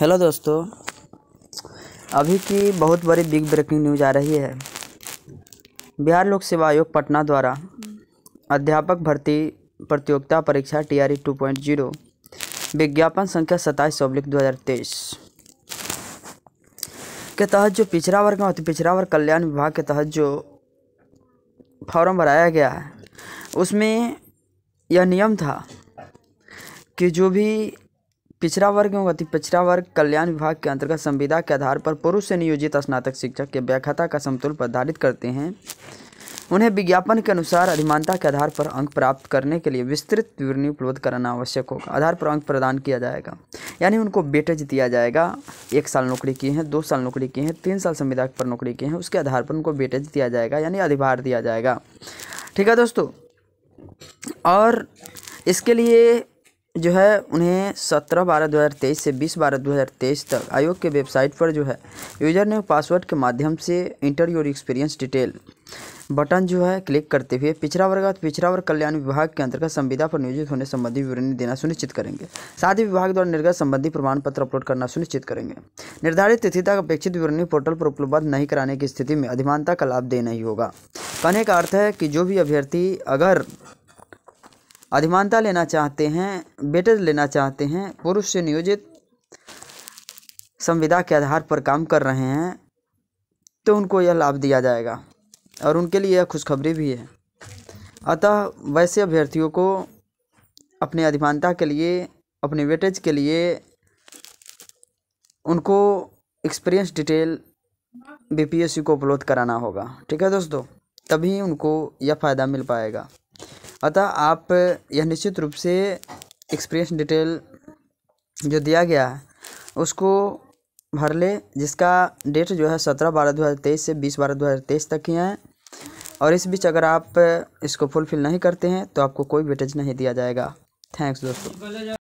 hello दोस्तों अभी की बहुत बड़ी बिग ब्रेकिंग न्यूज आ रही है बिहार लोक सेवा आयोग पटना द्वारा अध्यापक भर्ती प्रतियोगिता परीक्षा T R E two point zero विज्ञापन संख्या सत्ताईस पब्लिक दो हज़ार तेईस के तहत जो पिछड़ा वर्ग है अति पिछड़ा वर्ग कल्याण विभाग के तहत जो फॉर्म भराया गया है उसमें यह नियम था कि जो भी पिछड़ा वर्ग एवं अति तो पिछड़ा वर्ग कल्याण विभाग के अंतर्गत संविदा के आधार पर पुरुष से नियोजित स्नातक शिक्षक के व्याख्याता का समतुल प्रधारित करते हैं उन्हें विज्ञापन के अनुसार अधिमानता के आधार पर अंक प्राप्त करने के लिए विस्तृत विवरणी उपलब्ध कराना आवश्यक होगा आधार पर अंक प्रदान किया जाएगा यानी उनको बेटेज दिया जाएगा एक साल नौकरी किए हैं दो साल नौकरी किए हैं तीन साल संविदा पर नौकरी किए हैं उसके आधार पर उनको बेटेज दिया जाएगा यानी अधिभार दिया जाएगा ठीक है दोस्तों और इसके लिए जो है उन्हें 17 बारह 2023 से 20 बारह 2023 तक आयोग के वेबसाइट पर जो है यूजर ने पासवर्ड के माध्यम से enter your experience detail button जो है क्लिक करते हुए पिछड़ा वर्ग और पिछड़ा वर्ग कल्याण विभाग के अंतर्गत संविदा पर नियोजित होने संबंधी विवरणी देना सुनिश्चित करेंगे साथ ही विभाग द्वारा निर्गत संबंधी प्रमाण पत्र अपलोड करना सुनिश्चित करेंगे निर्धारित तिथि तक अपेक्षित विवरणी पोर्टल पर उपलब्ध नहीं कराने की स्थिति में अधिमानता का लाभ देना ही होगा कहने का अर्थ है कि जो भी अभ्यर्थी अगर अधिमानता लेना चाहते हैं बेटर लेना चाहते हैं पुरुष से नियोजित संविदा के आधार पर काम कर रहे हैं तो उनको यह लाभ दिया जाएगा और उनके लिए यह खुशखबरी भी है अतः वैसे अभ्यर्थियों को अपने अधिमानता के लिए अपने वेटेज के लिए उनको एक्सपीरियंस डिटेल बीपीएससी को उपलब्ध कराना होगा ठीक है दोस्तों तभी उनको यह फ़ायदा मिल पाएगा अतः आप यह निश्चित रूप से एक्सप्रेशन डिटेल जो दिया गया है उसको भर ले जिसका डेट जो है सत्रह बारह दो हज़ार तेईस से बीस बारह दो हज़ार तेईस तक ही है और इस बीच अगर आप इसको फुलफिल नहीं करते हैं तो आपको कोई वेटेज नहीं दिया जाएगा थैंक्स दोस्तों